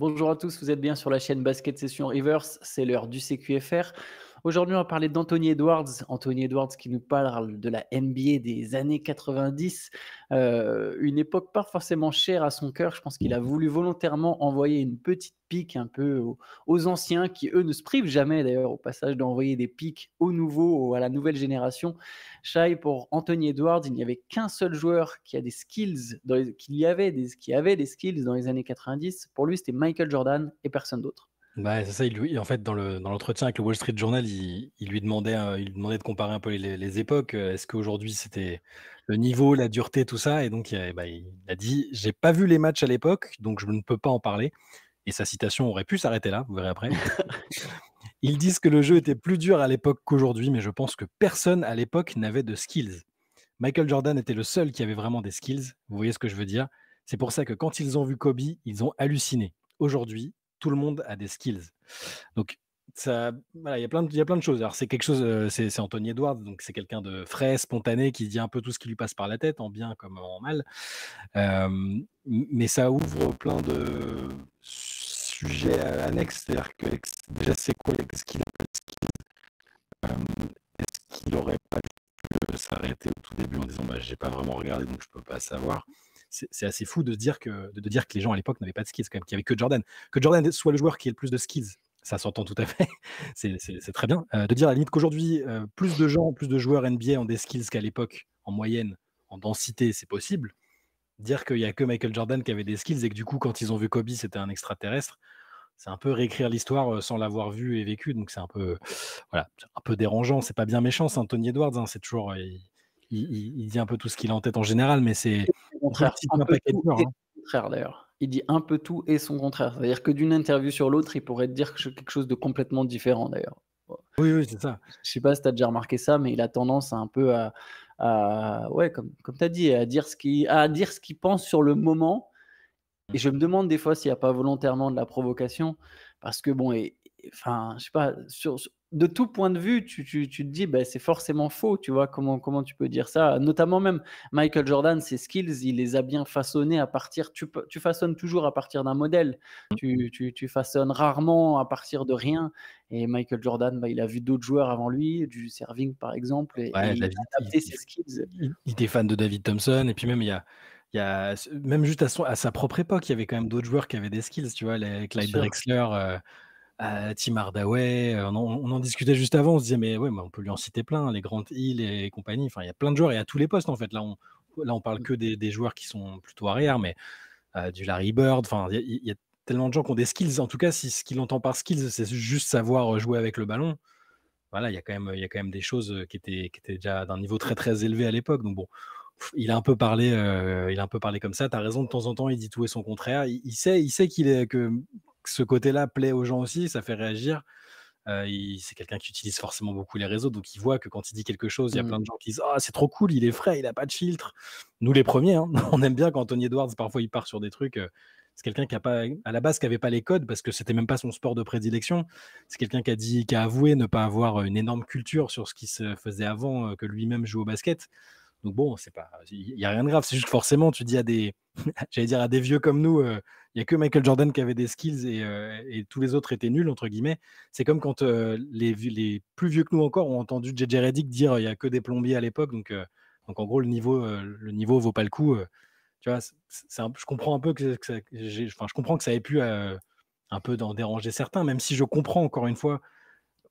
Bonjour à tous, vous êtes bien sur la chaîne Basket Session Rivers, c'est l'heure du CQFR. Aujourd'hui, on va parler d'Anthony Edwards. Anthony Edwards qui nous parle de la NBA des années 90, euh, une époque pas forcément chère à son cœur. Je pense qu'il a mhm. voulu volontairement envoyer une petite pique un peu aux, anciens qui, eux, ne se privent jamais d'ailleurs au passage d'envoyer des piques aux nouveaux, à la nouvelle génération. Shai, pour Anthony Edwards, il n'y avait qu'un seul joueur qui a des skills, y avait des, qui avait des skills dans les années 90. Pour lui, c'était Michael Jordan et personne d'autre. Bah, c'est ça, en fait, dans, l'entretien avec le Wall Street Journal, il, lui demandait, euh, il demandait de comparer un peu les, époques. Euh, est-ce qu'aujourd'hui, c'était le niveau, la dureté, tout ça Et donc, il, bah, il a dit J'ai pas vu les matchs à l'époque, donc je ne peux pas en parler. Et sa citation aurait pu s'arrêter là, vous verrez après. Ils disent que le jeu était plus dur à l'époque qu'aujourd'hui, mais je pense que personne à l'époque n'avait de skills. Michael Jordan était le seul qui avait vraiment des skills. Vous voyez ce que je veux dire C'est pour ça que quand ils ont vu Kobe, ils ont halluciné. Aujourd'hui, tout le monde a des skills. Donc, voilà, il y a plein de, choses. Alors c'est quelque chose, euh, c'est, Anthony Edwards, donc c'est quelqu'un de frais, spontané, qui dit un peu tout ce qui lui passe par la tête, en bien comme en mal. mais ça ouvre plein de sujets annexes, à l'annexe. déjà c'est quoi les skills, Est-ce qu'il aurait pas pu euh, s'arrêter au tout début en disant je bah, j'ai pas vraiment regardé donc je peux pas savoir c'est assez fou de dire que, de, dire que les gens à l'époque n'avaient pas de skills, quand même, qu'il n'y avait que Jordan. Que Jordan soit le joueur qui ait le plus de skills, ça s'entend tout à fait, c'est très bien. Euh, de dire à la limite qu'aujourd'hui, euh, plus de gens, plus de joueurs NBA ont des skills qu'à l'époque, en moyenne, en densité, c'est possible. Dire qu'il y a que Michael Jordan qui avait des skills et que du coup, quand ils ont vu Kobe, c'était un extraterrestre, c'est un peu réécrire l'histoire euh, sans l'avoir vu et vécu. Donc c'est un peu, voilà, un peu dérangeant. C'est pas bien méchant, c'est Anthony Edwards. Hein. c'est toujours, il, dit un peu tout ce qu'il a en tête en général, mais c'est contraire, d'ailleurs. Il dit un peu tout et son contraire. C'est-à-dire que d'une interview sur l'autre, il pourrait dire quelque chose de complètement différent d'ailleurs. Oui, oui, c'est ça. Je sais pas si tu as déjà remarqué ça, mais il a tendance un peu à, ouais, comme, comme tu as dit, à dire ce qu'il pense sur le moment. Et mmh. je me demande des fois s'il n'y a pas volontairement de la provocation, parce que bon, et, enfin, je sais pas, sur, de tout point de vue, tu, tu, tu te dis, ben, c'est forcément faux, tu vois, comment, comment tu peux dire ça Notamment même Michael Jordan, ses skills, il les a bien façonnés à partir, tu, tu façonnes toujours à partir d'un modèle, mmh. tu, tu, façonnes rarement à partir de rien, et Michael Jordan, ben, il a vu d'autres joueurs avant lui, du Serving par exemple, et, il a adapté ses skills. Il, était fan de David Thompson, et puis même il y a... Il y a, même juste à, à, sa propre époque, il y avait quand même d'autres joueurs qui avaient des skills, tu vois, les Clyde Drexler, euh, Tim Hardaway, on en, discutait juste avant, on se disait, mais ouais, on peut lui en citer plein, les Grandes Îles et compagnie. Enfin, il y a plein de joueurs et à tous les postes, en fait. Là, on, là, on parle mmh. que des, joueurs qui sont plutôt arrière, mais euh, du Larry Bird, enfin, il y, a tellement de gens qui ont des skills. En tout cas, si ce qu'il entend par skills, c'est juste savoir jouer avec le ballon. Voilà, il y, a quand même, y a quand même des choses euh, qui étaient, qui étaient déjà d'un niveau très très élevé à l'époque. Donc bon, il a un peu parlé, euh, il a un peu parlé comme ça. Tu as raison, de temps en temps, il dit tout et son contraire. Il, sait, il sait qu'il est que ce côté-là plaît aux gens aussi, ça fait réagir. c'est quelqu'un qui utilise forcément beaucoup les réseaux, donc il voit que quand il dit quelque chose, il y a plein mmh. de gens qui disent Ah, c'est trop cool, il est frais, il n'a pas de filtre. Nous, les premiers, hein, on aime bien quand Anthony Edwards, parfois, il part sur des trucs. c'est quelqu'un qui a pas, à la base, qui n'avait pas les codes parce que c'était même pas son sport de prédilection. C'est quelqu'un qui a dit, qui a avoué ne pas avoir une énorme culture sur ce qui se faisait avant que lui-même joue au basket. Donc bon, c'est pas, il y a rien de grave. C'est juste que forcément, tu dis à des, j'allais dire à des vieux comme nous, euh, il y n'y a que Michael Jordan qui avait des skills et, euh, et tous les autres étaient nuls entre guillemets. C'est comme quand euh, les, les, plus vieux que nous encore ont entendu JJ Reddick dire il n'y a que des plombiers à l'époque. Donc donc en gros le niveau le niveau vaut pas le coup. tu vois, je comprends un peu que, ça, enfin je comprends que ça ait pu un peu d'en déranger certains, même si je comprends encore une fois.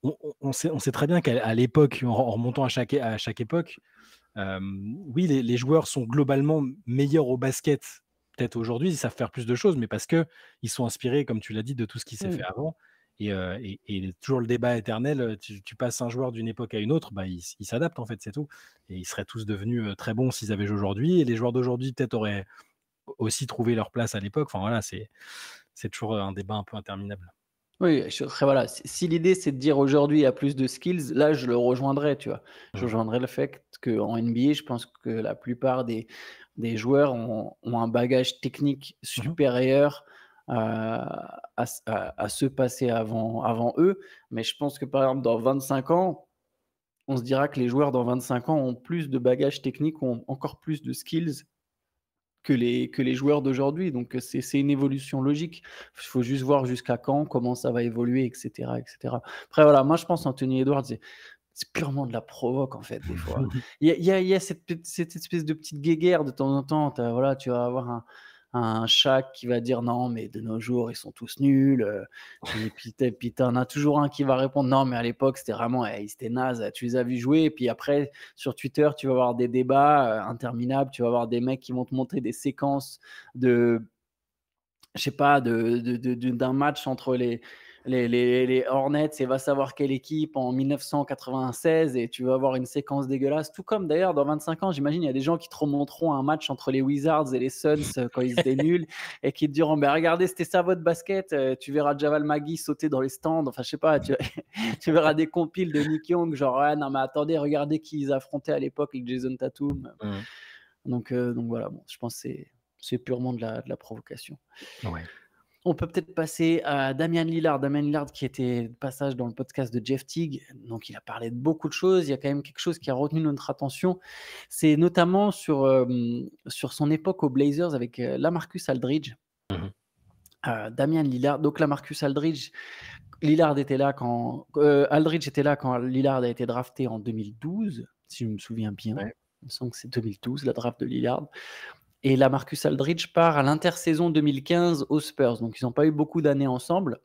On, on, sait, on sait, très bien qu'à l'époque, en remontant à chaque, à chaque époque, oui, les, joueurs sont globalement meilleurs au basket, peut-être aujourd'hui, ils savent faire plus de choses, mais parce que ils sont inspirés, comme tu l'as dit, de tout ce qui s'est mmh. fait avant. Euh, et, toujours le débat éternel, tu, passes un joueur d'une époque à une autre, bah, il, s'adapte en fait, c'est tout. Et ils seraient tous devenus très bons s'ils avaient joué aujourd'hui. Et les joueurs d'aujourd'hui peut-être auraient aussi trouvé leur place à l'époque. Enfin voilà, c'est toujours un débat un peu interminable. Oui, voilà. Si l'idée c'est de dire aujourd'hui il y a plus de skills, là je le rejoindrais, tu vois. Je rejoindrais le fait qu'en NBA, je pense que la plupart des, des joueurs ont, un bagage technique mmh supérieur euh, à, à, ceux passés avant, avant eux. Mais je pense que par exemple, dans 25 ans, on se dira que les joueurs dans 25 ans ont plus de bagages techniques, ont encore plus de skills que les, que les joueurs d'aujourd'hui. Donc euh, c'est une évolution logique. Il faut juste voir jusqu'à quand, comment ça va évoluer, etc., etc. Après, voilà, moi je pense Anthony Edwards, c'est purement de la provoque en fait des fois. Il y a, cette, cette, espèce de petite guéguerre de temps en temps. Voilà, tu vas avoir un, un chat qui va dire non, mais de nos jours, ils sont tous nuls. Euh, et puis, puis t'en as toujours un qui va répondre non, mais à l'époque, c'était vraiment, eh, ils étaient naze, tu les as vus jouer. Et puis après, sur Twitter, tu vas avoir des débats euh, interminables, tu vas avoir des mecs qui vont te montrer des séquences de, je sais pas, d'un de, match entre les les, Hornets et va savoir quelle équipe en 1996 et tu vas avoir une séquence dégueulasse. Tout comme d'ailleurs dans 25 ans, j'imagine, il y a des gens qui te remonteront un match entre les Wizards et les Suns euh, quand ils étaient nuls et qui te diront Regardez, c'était ça votre basket. Euh, tu verras Javal Magui sauter dans les stands. Enfin, je sais pas, tu, verras des compiles de Nick Young, genre ah, Non, mais attendez, regardez qui ils affrontaient à l'époque, avec Jason Tatum. Mmh. Euh, donc, voilà, bon, je pense que c'est purement de la, provocation. Ouais. On peut peut-être passer à Damien Lillard. Damien Lillard qui était de passage dans le podcast de Jeff Teague. Donc il a parlé de beaucoup de choses. Il y a quand même quelque chose qui a retenu notre attention. C'est notamment sur, euh, sur son époque aux Blazers avec euh, Lamarcus Aldridge. Mmh euh, Lillard. Donc Lamarcus Aldridge. Lillard était là quand Aldridge était là quand Lillard a été drafté en 2012, si je me souviens bien. Ouais. que c'est 2012 la draft de Lillard. Et là, Marcus Aldridge part à l'intersaison 2015 aux Spurs. Donc, ils n'ont pas eu beaucoup d'années ensemble.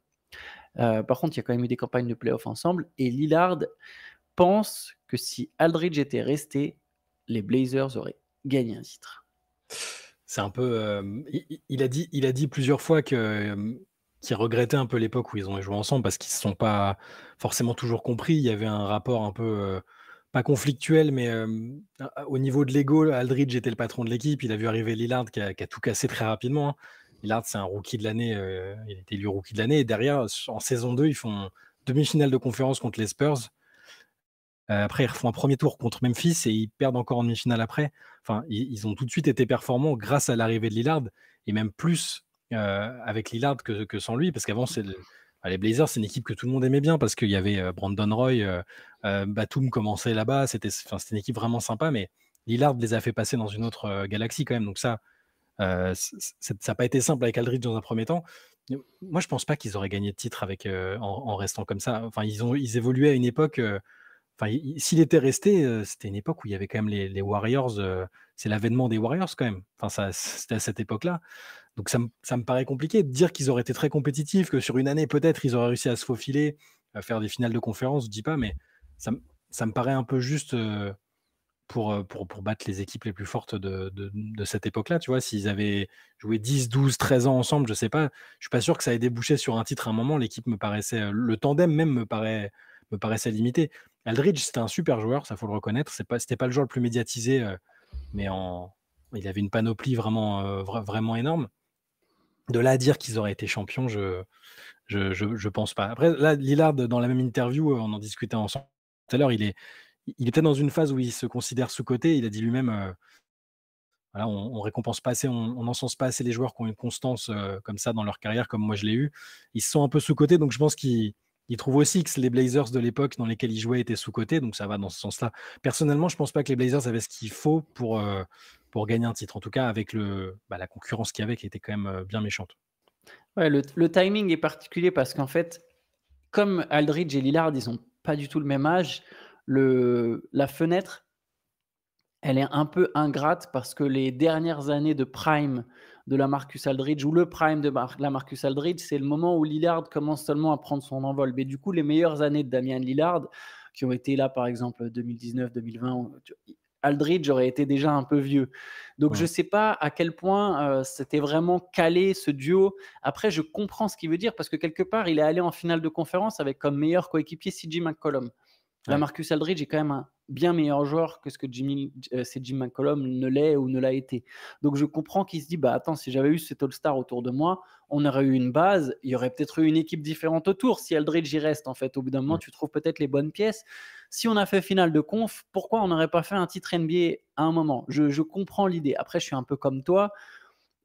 Euh, par contre, il y a quand même eu des campagnes de playoffs ensemble. Et Lillard pense que si Aldridge était resté, les Blazers auraient gagné un titre. C'est un peu. Euh, il, a dit, il a dit plusieurs fois que. Euh, qu'il regrettait un peu l'époque où ils ont joué ensemble parce qu'ils ne se sont pas forcément toujours compris. Il y avait un rapport un peu pas conflictuel, mais euh, au niveau de l'ego, Aldridge était le patron de l'équipe. Il a vu arriver Lillard qui a, tout cassé très rapidement. Hein. Lillard, c'est un rookie de l'année. Euh, il était été élu rookie de l'année. Et derrière, en saison 2, ils font demi-finale de conférence contre les Spurs. Euh, après, ils font un premier tour contre Memphis et ils perdent encore en demi-finale après. Enfin, ils, ont tout de suite été performants grâce à l'arrivée de Lillard et même plus avec Lillard que, que sans lui, parce qu'avant, c'est bah, les Blazers, c'est une équipe que tout le monde aimait bien parce qu'il y avait euh, Brandon Roy, euh, euh, Batum commençait là-bas. C'était une équipe vraiment sympa, mais Lillard les a fait passer dans une autre galaxie quand même. Donc ça, ça n'a pas été simple avec Aldridge dans un premier temps. Moi, je ne pense pas qu'ils auraient gagné de titre avec, en, restant comme ça. Enfin, ils, ont, ils évoluaient à une époque. enfin, s'il était resté, c'était une époque où il y avait quand même les, Warriors. c'est l'avènement des Warriors quand même. Enfin, c'était à cette époque-là. Donc ça, me paraît compliqué de dire qu'ils auraient été très compétitifs, que sur une année peut-être ils auraient réussi à se faufiler, à faire des finales de conférence, je ne dis pas, mais ça, me paraît un peu juste euh, euh, pour, pour, battre les équipes les plus fortes de, cette époque-là. Tu vois, s'ils avaient joué 10, 12, 13 ans ensemble, je ne sais pas, je ne suis pas sûr que ça ait débouché sur un titre à un moment. L'équipe me paraissait, euh, le tandem même me, paraît, me paraissait limité. Aldridge, c'était un super joueur, ça faut le reconnaître. Ce pas, pas le joueur le plus médiatisé, mais en, il avait une panoplie vraiment, vraiment énorme de là à dire qu'ils auraient été champions, je, je, pense pas. Après, là, Lillard, dans la même interview, euh, on en discutait ensemble tout à l'heure, il est, il était dans une phase où il se considère sous-côté. Il a dit lui-même euh, voilà, on, ne récompense pas assez, on n'encense pas assez les joueurs qui ont une constance euh, comme ça dans leur carrière, comme moi je l'ai eu. Ils se sont un peu sous-côté, donc je pense qu'ils. trouve aussi que les Blazers de l'époque dans lesquels il jouait étaient sous-cotés, donc ça va dans ce sens-là. Personnellement, je pense pas que les Blazers avaient ce qu'il faut pour, pour gagner un titre, en tout cas avec le, bah, la concurrence qu'il y avait qui était quand même bien méchante. Ouais, le, timing est particulier parce qu'en fait, comme Aldridge et Lillard, ils n'ont pas du tout le même âge, le, la fenêtre, elle est un peu ingrate parce que les dernières années de prime de la Marcus Aldridge ou le prime de la Marcus Aldridge, c'est le moment où Lillard commence seulement à prendre son envol. Mais du coup, les meilleures années de Damian Lillard, qui ont été là par exemple 2019, 2020, Aldridge aurait été déjà un peu vieux. Donc je ne sais pas à quel point euh, c'était vraiment calé ce duo. Après, je comprends ce qu'il veut dire parce que quelque part, il est allé en finale de conférence avec comme meilleur coéquipier CJ McCollum. Là, Marcus Aldridge est quand même un bien meilleur joueur que ce que Jimmy, euh, c'est Jim McCollum ne l'est ou ne l'a été. Donc je comprends qu'il se dit bah attends, si j'avais eu cet All-Star autour de moi, on aurait eu une base, il y aurait peut-être eu une équipe différente autour. Si Aldridge y reste, en fait, au bout d'un moment, mm. tu trouves peut-être les bonnes pièces. Si on a fait finale de conf, pourquoi on n'aurait pas fait un titre NBA à un moment je, je comprends l'idée. Après, je suis un peu comme toi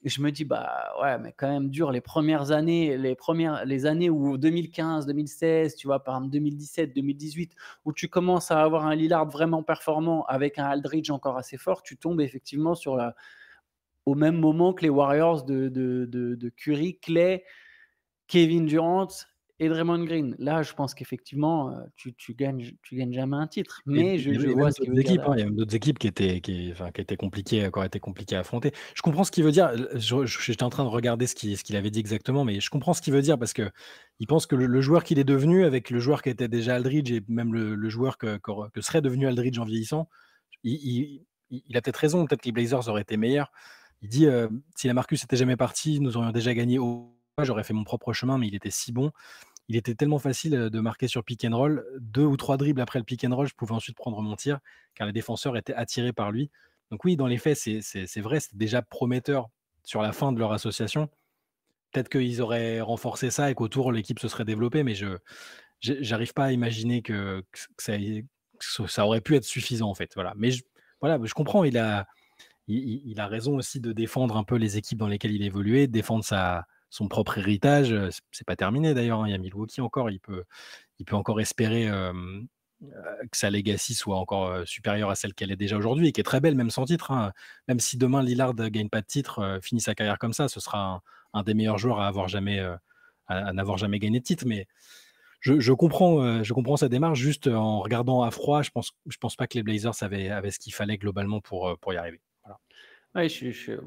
je me dis bah ouais mais quand même dur les premières années les premières les années où 2015 2016 tu vois par exemple 2017 2018 où tu commences à avoir un Lillard vraiment performant avec un Aldridge encore assez fort tu tombes effectivement sur la au même moment que les Warriors de, de, de Curry Clay Kevin Durant et Draymond Green, là, je pense qu'effectivement, euh, tu, tu, gagnes, tu gagnes jamais un titre. Mais je, vois ce qu'il hein. il y a d'autres équipes qui étaient, qui, étaient compliquées, qui auraient été compliquées à affronter. Je comprends ce qu'il veut dire. J'étais en train de regarder ce qu'il avait dit exactement, mais je comprends ce qu'il veut dire parce que il pense que le, joueur qu'il est devenu, avec le joueur qui était déjà Aldridge et même le, joueur que, serait devenu Aldridge en vieillissant, il, il, a peut-être raison. Peut-être que les Blazers auraient été meilleurs. Il dit euh, si la Marcus était jamais partie, nous aurions déjà gagné J'aurais fait mon propre chemin, mais il était si bon il était tellement facile de marquer sur pick and roll. Deux ou trois dribbles après le pick and roll, je pouvais ensuite prendre mon tir, car les défenseurs étaient attirés par lui. Donc oui, dans les faits, c'est vrai, c'est déjà prometteur sur la fin de leur association. Peut-être qu'ils auraient renforcé ça et qu'autour, l'équipe se serait développée, mais je n'arrive pas à imaginer que, ça, aurait pu être suffisant, en fait. Voilà. Mais je, voilà, je comprends, il a, il, a raison aussi de défendre un peu les équipes dans lesquelles il évoluait, de défendre sa, son propre héritage. C'est pas terminé d'ailleurs. Hein, il y a Milwaukee encore. Il peut, il peut encore espérer que sa legacy soit encore supérieure à celle qu'elle est déjà aujourd'hui et qui est très belle, même sans titre. Hein. Même si demain Lillard gagne pas de titre, finit sa carrière comme ça, ce sera un, des meilleurs joueurs à avoir jamais, à, n'avoir jamais gagné de titre. Mais je, comprends, je comprends sa démarche. Juste en regardant à froid, je pense, je pense pas que les Blazers avaient, ce qu'il fallait globalement pour, pour y arriver. Oui,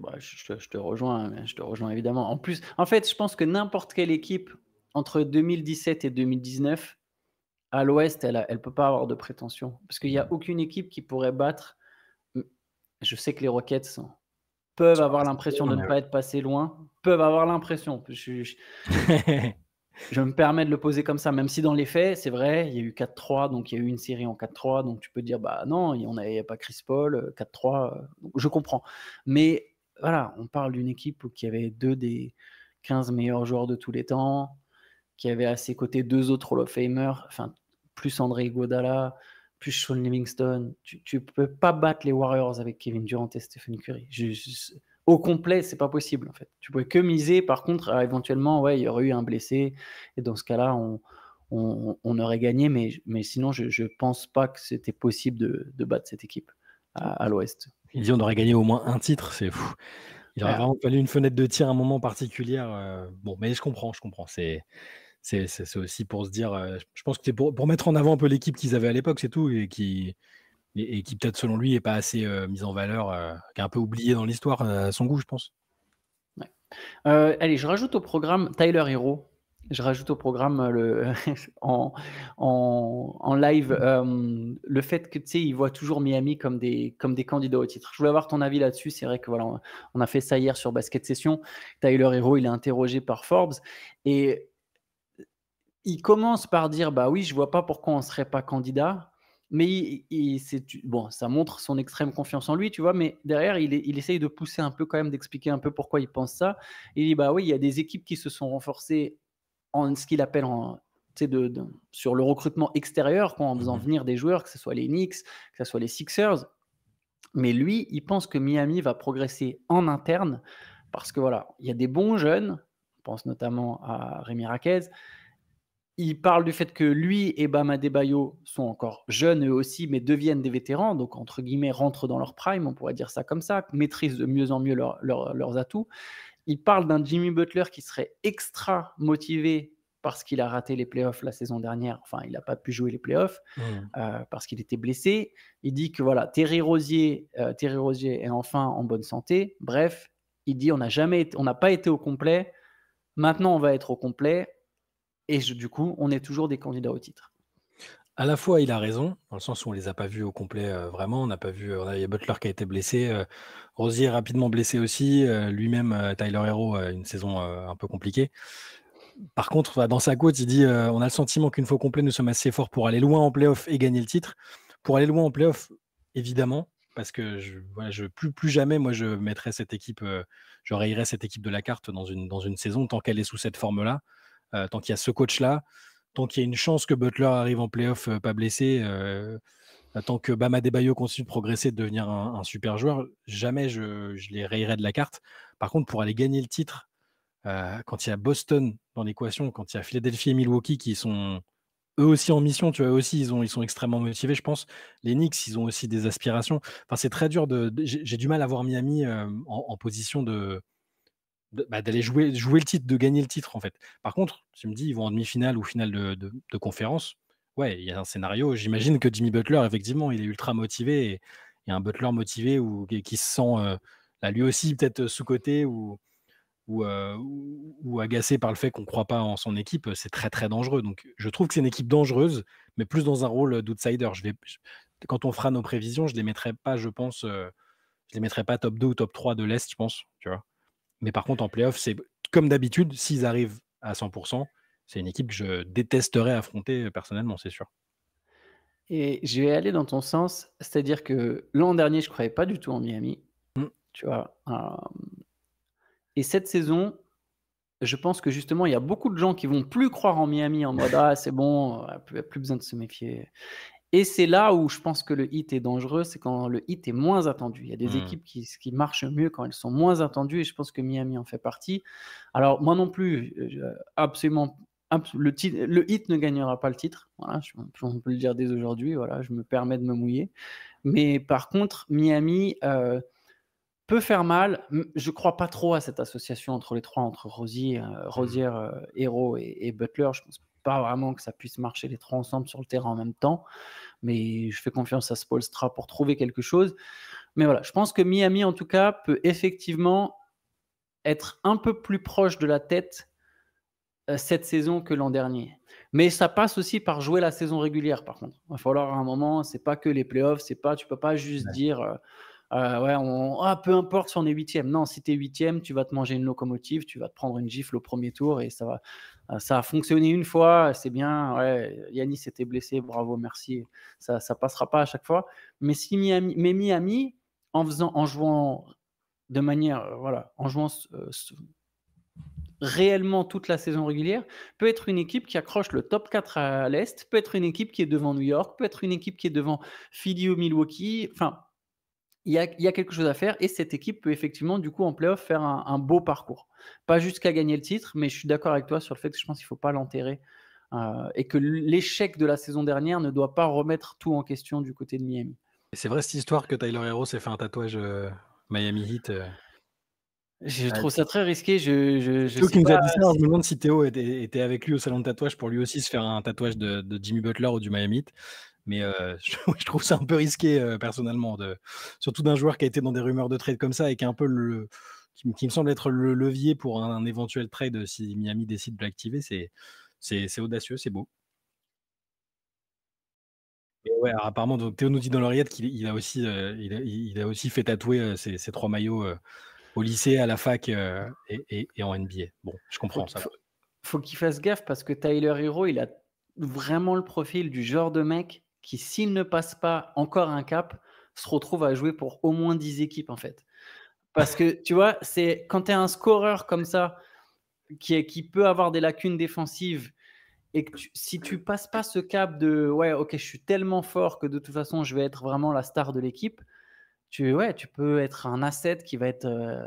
bah, je, te rejoins, hein, je te rejoins évidemment. En plus, en fait, je pense que n'importe quelle équipe entre 2017 et 2019, à l'Ouest, elle ne peut pas avoir de prétention. Parce qu'il n'y a aucune équipe qui pourrait battre. Je sais que les Rockets peuvent avoir l'impression de ne pas être passés loin, peuvent avoir l'impression. je me permets de le poser comme ça, même si dans les faits, c'est vrai, il y a eu 4-3, donc il y a eu une série en 4-3, donc tu peux dire, bah non, il n'y a, pas Chris Paul, 4-3, euh, euh, je comprends. Mais voilà, on parle d'une équipe où avait deux des 15 meilleurs joueurs de tous les temps, qui avait à ses côtés deux autres Hall of enfin, plus André Godala, plus Sean Livingston. Tu ne peux pas battre les Warriors avec Kevin Durant et Stephen Curry au complet, c'est pas possible en fait. Tu pourrais que miser. Par contre, euh, éventuellement, ouais, il y aurait eu un blessé et dans ce cas-là, on, aurait gagné. Mais, mais sinon, je, je pense pas que c'était possible de, battre cette équipe à, l'Ouest. Il dit on aurait gagné au moins un titre. C'est fou. Il aurait ah. vraiment fallu une fenêtre de tir à un moment particulier. Euh, bon, mais je comprends, je comprends. C'est c'est aussi pour se dire. Euh, je pense que c'est pour, pour mettre en avant un peu l'équipe qu'ils avaient à l'époque, c'est tout, et qui et, qui peut-être selon lui n'est pas assez mise en valeur, qui est un peu oublié dans l'histoire, à son goût, je pense. allez, je rajoute au programme Tyler Hero. Je rajoute au programme le, en, en, live mmh. le fait que tu sais, il voit toujours Miami comme des, comme des candidats au titre. Je voulais avoir ton avis là-dessus. C'est vrai que voilà, on a fait ça hier sur Basket Session. Tyler Hero, il est interrogé par Forbes et il commence par dire bah oui, je vois pas pourquoi on serait pas candidat mais il, bon, ça montre son extrême confiance en lui, tu vois, mais derrière, il, essaye de pousser un peu quand même, d'expliquer un peu pourquoi il pense ça. Il dit, bah oui, il y a des équipes qui se sont renforcées en ce qu'il appelle sur le recrutement extérieur, quand en faisant mmh venir des joueurs, que ce soit les Knicks, que ce soit les Sixers. Mais lui, il pense que Miami va progresser en interne parce que voilà, il y a des bons jeunes, on pense notamment à Rémi Raquez, il parle du fait que lui et Bam Bayo sont encore jeunes eux aussi, mais deviennent des vétérans, donc entre guillemets rentrent dans leur prime, on pourrait dire ça comme ça, maîtrisent de mieux en mieux leurs atouts. Il parle d'un Jimmy Butler qui serait extra motivé parce qu'il a raté les playoffs la saison dernière, enfin il n'a pas pu jouer les playoffs mmh. euh, parce qu'il était blessé. Il dit que voilà, Terry Rosier, euh, Terry Rosier est enfin en bonne santé. Bref, il dit on n'a jamais, on n'a pas été au complet. Maintenant on va être au complet et du coup, on est toujours des candidats au titre. À la fois, il a raison, dans le sens où on ne les a pas vus au complet euh, vraiment. On n'a pas vu. il y a Butler qui a été blessé. Euh, Rosier rapidement blessé aussi. Euh, lui-même, Tyler Hero, une saison un peu compliquée. Par contre, bah, dans sa côte, il dit On a le sentiment qu'une fois complet, nous sommes assez forts pour aller loin en playoff et gagner le titre. Pour aller loin en playoff, évidemment, parce que je, plus, jamais, moi, je mettrais cette équipe, je rayerais cette équipe de la carte dans une, dans une saison tant qu'elle est sous cette forme-là. Euh, tant qu'il y a ce coach-là, tant qu'il y a une chance que Butler arrive en playoff euh, pas blessé, euh, tant que Bama Debayo continue de progresser, de devenir un, super joueur, jamais je, les rayerais de la carte. Par contre, pour aller gagner le titre, quand il y a Boston dans l'équation, quand il y a Philadelphie et Milwaukee qui sont eux aussi en mission, tu vois, aussi, ils, sont extrêmement motivés, je pense. Les Knicks, ils ont aussi des aspirations. Enfin, c'est très dur de. j'ai du mal à voir Miami en, position de, bah, d'aller jouer, jouer le titre, de gagner le titre en fait. Par contre, tu me dis, ils vont en demi-finale ou finale de, conférence. Ouais, il y a un scénario. J'imagine que Jimmy Butler, effectivement, il est ultra motivé. Il y a un Butler motivé ou qui se sent euh, bah, lui aussi peut-être euh, sous coté euh, ou, ou, agacé par le fait qu'on ne croit pas en son équipe. C'est très très dangereux. Donc je trouve que c'est une équipe dangereuse, mais plus dans un rôle d'outsider. Je quand on fera nos prévisions, je ne les mettrai pas, je pense, je je les mettrai pas top 2 ou top 3 de l'Est, je pense. Tu vois mais par contre, en playoff, c'est comme d'habitude, s'ils arrivent à 100%, c'est une équipe que je détesterais affronter euh, personnellement, c'est sûr. Et je vais aller dans ton sens, c'est-à-dire que l'an dernier, je ne croyais pas du tout en Miami. Hmm. Tu vois. Euh, et cette saison, je pense que justement, il y a beaucoup de gens qui vont plus croire en Miami en mode Ah, c'est bon, il n'y a plus besoin de se méfier. Et c'est là où je pense que le hit est dangereux, c'est quand le hit est moins attendu. Il y a des hmm. équipes qui, qui, marchent mieux quand elles sont moins attendues, et je pense que Miami en fait partie. Alors moi non plus, euh, absolument, le, hit ne gagnera pas le titre. je, on peut le dire dès aujourd'hui. Voilà, je me permets de me mouiller. Mais par contre, Miami. Euh, peut faire mal. Je ne crois pas trop à cette association entre les trois, entre Rosier, euh, hmm. Rosier, Hero et, et, Butler. Je pense pas vraiment que ça puisse marcher les trois ensemble sur le terrain en même temps. Mais je fais confiance à Spolstra pour trouver quelque chose. Mais voilà, je pense que Miami, en tout cas, peut effectivement être un peu plus proche de la tête euh, cette saison que l'an dernier. Mais ça passe aussi par jouer la saison régulière, par contre. Il va falloir à un moment, c'est pas que les playoffs, c'est pas, tu peux pas juste dire. Euh, euh, ouais, on, ah, peu importe si on est huitième. Non, si tu es huitième, tu vas te manger une locomotive, tu vas te prendre une gifle au premier tour et ça va. Euh, ça a fonctionné une fois, c'est bien. Ouais, Yannis était blessé, bravo, merci. Ça ne passera pas à chaque fois. Mais si Miami, mais Miami en, faisant, en jouant de manière, euh, voilà, en jouant réellement toute la saison régulière, peut être une équipe qui accroche le top 4 à l'Est, peut être une équipe qui est devant New York, peut être une équipe qui est devant Philly ou Milwaukee. Enfin, il y, a, quelque chose à faire et cette équipe peut effectivement, du coup, en playoff, faire un, beau parcours. Pas juste qu'à gagner le titre, mais je suis d'accord avec toi sur le fait que je pense qu'il ne faut pas l'enterrer euh, et que l'échec de la saison dernière ne doit pas remettre tout en question du côté de Miami. C'est vrai cette histoire que Tyler Hero s'est fait un tatouage euh, Miami Heat. Euh. Je trouve ça très risqué. Je, ça, hein, je me demande si Théo était, avec lui au salon de tatouage pour lui aussi se faire un tatouage de, Jimmy Butler ou du Miami. Mais je, trouve ça un peu risqué personnellement, surtout d'un joueur qui a été dans des rumeurs de trade comme ça et qui un peu le, qui, me semble être le levier pour un, éventuel trade si Miami décide de l'activer. C'est audacieux, c'est beau. ouais, apparemment, Théo nous dit dans l'oreillette qu'il a, aussi, il, a, aussi fait tatouer ses, trois maillots au lycée, à la fac et, en NBA. Bon, je comprends ça. Il faut qu'il fasse gaffe parce que Tyler Hero, il a vraiment le profil du genre de mec qui, s'il ne passe pas encore un cap, se retrouve à jouer pour au moins 10 équipes, en fait. Parce que, tu vois, c'est quand tu es un scoreur comme ça, qui, qui peut avoir des lacunes défensives, et que si tu passes pas ce cap de ouais ok je suis tellement fort que de toute façon je vais être vraiment la star de l'équipe tu ouais tu peux être un asset qui va être euh,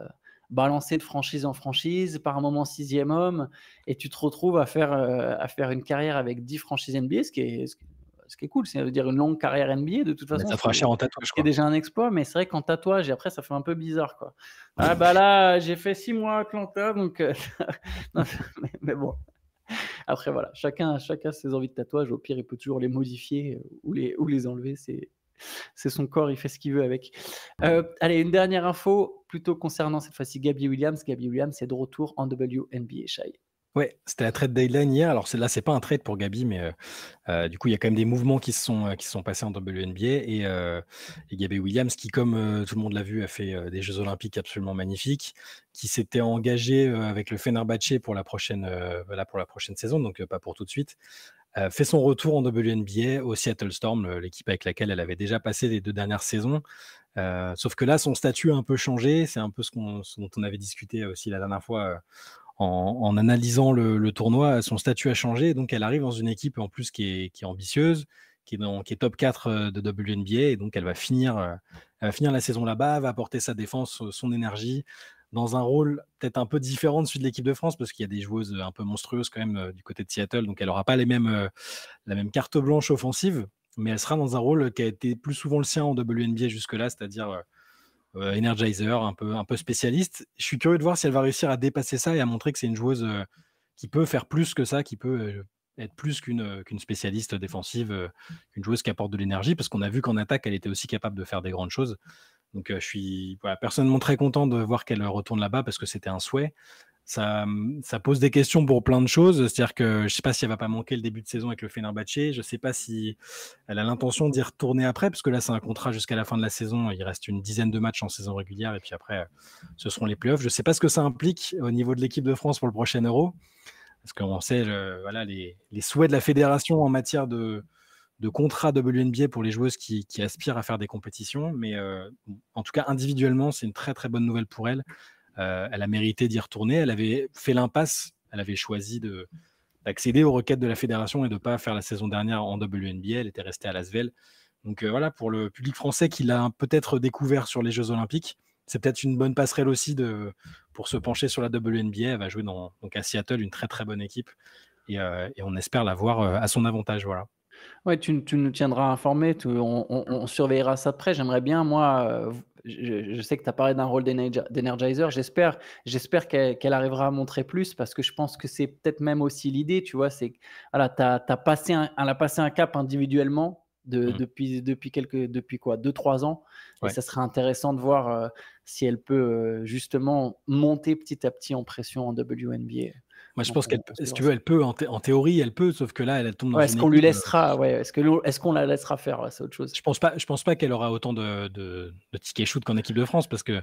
balancé de franchise en franchise par un moment sixième homme et tu te retrouves à faire euh, à faire une carrière avec 10 franchises NBA ce qui est ce qui est cool, c'est-à-dire une longue carrière NBA de toute façon. ça fera cher en tatouage. C'est déjà un exploit, mais c'est vrai qu'en tatouage, et après, ça fait un peu bizarre. Quoi. ah bah là, j'ai fait six mois à Atlanta, donc. Euh, mais, bon. Après, voilà, chacun, chacun ses envies de tatouage. Au pire, il peut toujours les modifier euh, ou les, ou les enlever. C'est, c'est son corps, il fait ce qu'il veut avec. Euh, allez, une dernière info plutôt concernant cette fois-ci Gabby Williams. Gabby Williams est de retour en WNBA, Shai. Ouais, c'était la trade deadline hier. Alors là, c'est pas un trade pour Gabi, mais euh, euh, du coup, il y a quand même des mouvements qui se sont, euh, qui sont passés en WNBA. Et, et Gabi Williams, qui, comme tout le monde l'a vu, a fait des Jeux Olympiques absolument magnifiques, qui s'était engagé avec le Fenerbahce pour la prochaine, voilà, pour la prochaine saison, donc pas pour tout de suite, fait son retour en WNBA au Seattle Storm, l'équipe avec laquelle elle avait déjà passé les deux dernières saisons. sauf que là, son statut a un peu changé. C'est un peu ce, ce dont on avait discuté aussi la dernière fois en, analysant le, tournoi, son statut a changé. Donc, elle arrive dans une équipe en plus qui est, ambitieuse, qui est, top 4 euh, de WNBA. Et donc, euh, elle va finir, la saison là-bas, va apporter sa défense, euh, son énergie dans un rôle peut-être un peu différent de celui de l'équipe de France, parce qu'il y a des joueuses un peu monstrueuses quand même du côté de Seattle. Donc, elle n'aura pas la même carte blanche offensive mais elle sera dans un rôle qui a été plus souvent le sien en WNBA jusque-là, c'est-à-dire euh, Energizer, un peu, un peu spécialiste. Je suis curieux de voir si elle va réussir à dépasser ça et à montrer que c'est une joueuse euh, qui peut faire plus que ça, qui peut euh, être plus qu'une spécialiste défensive, une joueuse qui apporte de l'énergie, parce qu'on a vu qu'en attaque, elle était aussi capable de faire des grandes choses. Donc, je suis personnellement très content de voir qu'elle retourne là-bas parce que c'était un souhait ça, pose des questions pour plein de choses. C'est-à-dire que je ne sais pas si elle va pas manquer le début de saison avec le Fenerbahce. Je ne sais pas si elle a l'intention d'y retourner après, parce que là, c'est un contrat jusqu'à la fin de la saison. Il reste une dizaine de matchs en saison régulière, et puis après, ce seront les playoffs. Je ne sais pas ce que ça implique au niveau de l'équipe de France pour le prochain Euro, parce qu'on sait les, souhaits de la fédération en matière de, de contrat WNBA pour les joueuses qui, aspirent à faire des compétitions. Mais euh, en tout cas, individuellement, c'est une très très bonne nouvelle pour elle. Euh, elle a mérité d'y retourner. Elle avait fait l'impasse. Elle avait choisi d'accéder aux requêtes de la fédération et de ne pas faire la saison dernière en WNBA. Elle était restée à Lasvel. Donc euh, voilà, pour le public français qui l'a peut-être découvert sur les Jeux Olympiques, c'est peut-être une bonne passerelle aussi pour se pencher sur la WNBA. Elle va jouer donc à Seattle, une très très bonne équipe. Et, euh, on espère la voir à son avantage. Voilà. Ouais, tu, nous tiendras informés, on, on, surveillera ça de près. J'aimerais bien, moi, je, sais que tu as parlé d'un rôle d'Energizer. J'espère, j'espère qu'elle, arrivera à montrer plus parce que je pense que c'est peut-être même aussi l'idée, tu vois. C'est, voilà, passé elle a passé un cap individuellement mmh depuis, depuis, quelques, depuis quoi 2-3 ans. Et ça serait intéressant de voir euh, si elle peut euh, justement monter petit à petit en pression en WNBA. Moi, je pense qu'elle, si tu veux, elle peut, en, théorie, elle peut, sauf que là, elle tombe dans ouais, Est-ce qu'on lui laissera, euh, ouais, est-ce, que est-ce qu'on la laissera faire, c'est autre chose. Je pense pas, je pense pas qu'elle aura autant de, de, tickets shoot qu'en équipe de France, parce que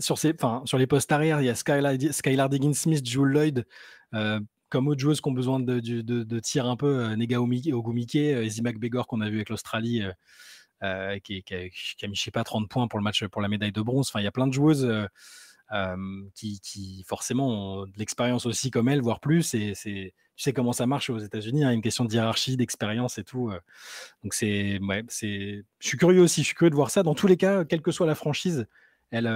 sur, les postes arrière, il y a Skylar, Skylar Diggins-Smith, Jules Lloyd, euh, comme autres joueuses qui ont besoin de, de, de tir un peu, euh, Nega Ogumike, euh, Zimak Begor qu'on a vu avec l'Australie, qui, qui, a, mis, je sais pas, 30 points pour le match, pour la médaille de bronze. Enfin, il y a plein de joueuses qui, forcément ont de l'expérience aussi comme elle, voire plus. Et tu sais comment ça marche aux États-Unis, hein, une question de hiérarchie, d'expérience et tout. donc c'est, ouais, c'est, je suis curieux aussi, je suis de voir ça. Dans tous les cas, quelle que soit la franchise, elle,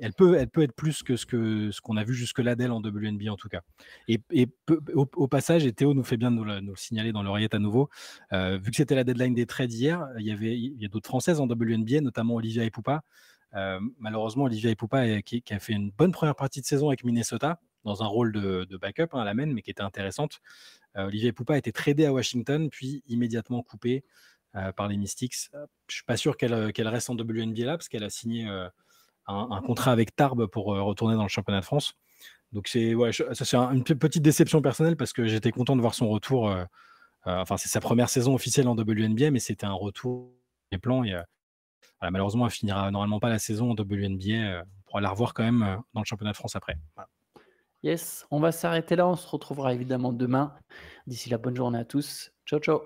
elle, peut, elle peut être plus que ce qu'on ce qu'on a vu jusque-là d'elle en WNB en tout cas. Et, au, passage, et Théo nous fait bien de nous, le, signaler dans l'oreillette à nouveau, vu que c'était la deadline des trades hier, il y, avait, il y a d'autres Françaises en WNBA, notamment Olivia Epoupa, euh, malheureusement, Olivia Poupa, qui, a fait une bonne première partie de saison avec Minnesota, dans un rôle de, backup hein, à la main, mais qui était intéressante. Euh, Olivier Poupa a été tradé à Washington, puis immédiatement coupé euh, par les Mystics. Je ne suis pas sûr qu'elle reste en WNBA là, parce qu'elle a signé un, contrat avec Tarbes pour retourner dans le championnat de France. Donc c'est une petite déception personnelle parce que j'étais content de voir son retour. enfin, c'est sa première saison officielle en WNBA, mais c'était un retour des plans. Et, malheureusement, elle finira normalement pas la saison en WNBA. Euh, on pourra la revoir quand même euh, dans le championnat de France après. Yes, on va s'arrêter là. On se retrouvera évidemment demain. D'ici là, bonne journée à tous. Ciao, ciao.